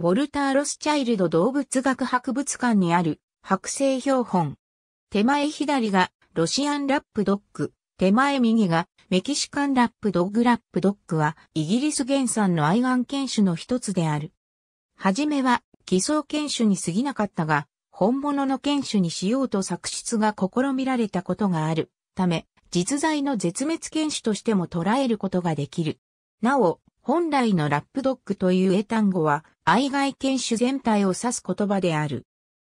ウォルター・ロスチャイルド動物学博物館にある剥製標本。手前左がロシアンラップドッグ、手前右がメキシカンラップドッグラップドッグはイギリス原産の愛玩犬種の一つである。はじめは偽装犬種に過ぎなかったが、本物の犬種にしようと作出が試みられたことがあるため、実在の絶滅犬種としても捉えることができる。なお、本来のラップドッグという英単語は、愛外犬種全体を指す言葉である。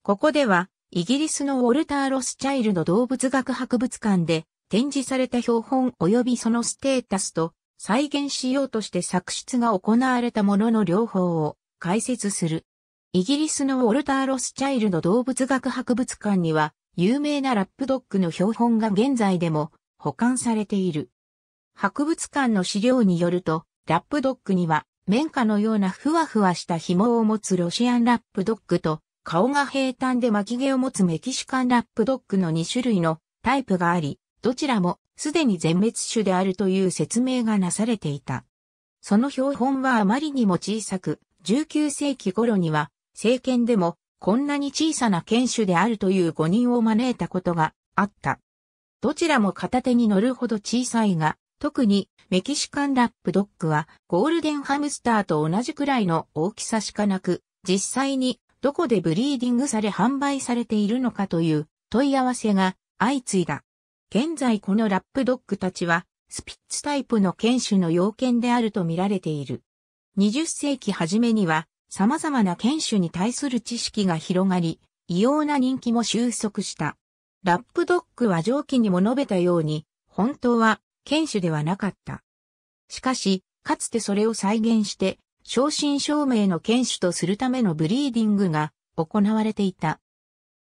ここでは、イギリスのウォルター・ロスチャイルド動物学博物館で展示された標本及びそのステータスと再現しようとして作出が行われたものの両方を解説する。イギリスのウォルター・ロスチャイルド動物学博物館には有名なラップドッグの標本が現在でも保管されている。博物館の資料によると、ラップドッグには綿花のようなふわふわした紐を持つロシアンラップドッグと、顔が平坦で巻き毛を持つメキシカンラップドッグの2種類のタイプがあり、どちらもすでに全滅種であるという説明がなされていた。その標本はあまりにも小さく、19世紀頃には、政権でもこんなに小さな犬種であるという誤認を招いたことがあった。どちらも片手に乗るほど小さいが、特にメキシカンラップドッグはゴールデンハムスターと同じくらいの大きさしかなく、実際にどこでブリーディングされ販売されているのかという問い合わせが相次いだ。現在このラップドッグたちはスピッツタイプの犬種の要件であると見られている。20世紀初めには様々な犬種に対する知識が広がり、異様な人気も収束した。ラップドッグは上記にも述べたように、本当は剣手ではなかった。しかし、かつてそれを再現して、正真正銘の犬種とするためのブリーディングが行われていた。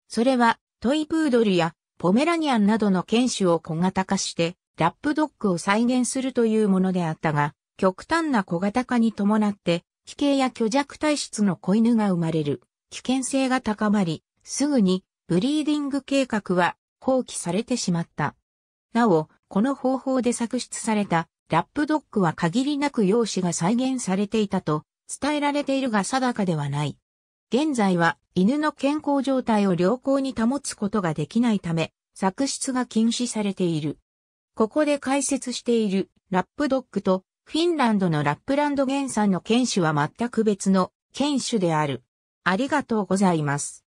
それは、トイプードルやポメラニアンなどの犬種を小型化して、ラップドッグを再現するというものであったが、極端な小型化に伴って、危険や虚弱体質の子犬が生まれる、危険性が高まり、すぐにブリーディング計画は放棄されてしまった。なお、この方法で作出されたラップドッグは限りなく用紙が再現されていたと伝えられているが定かではない。現在は犬の健康状態を良好に保つことができないため、作出が禁止されている。ここで解説しているラップドッグとフィンランドのラップランド原産の犬種は全く別の犬種である。ありがとうございます。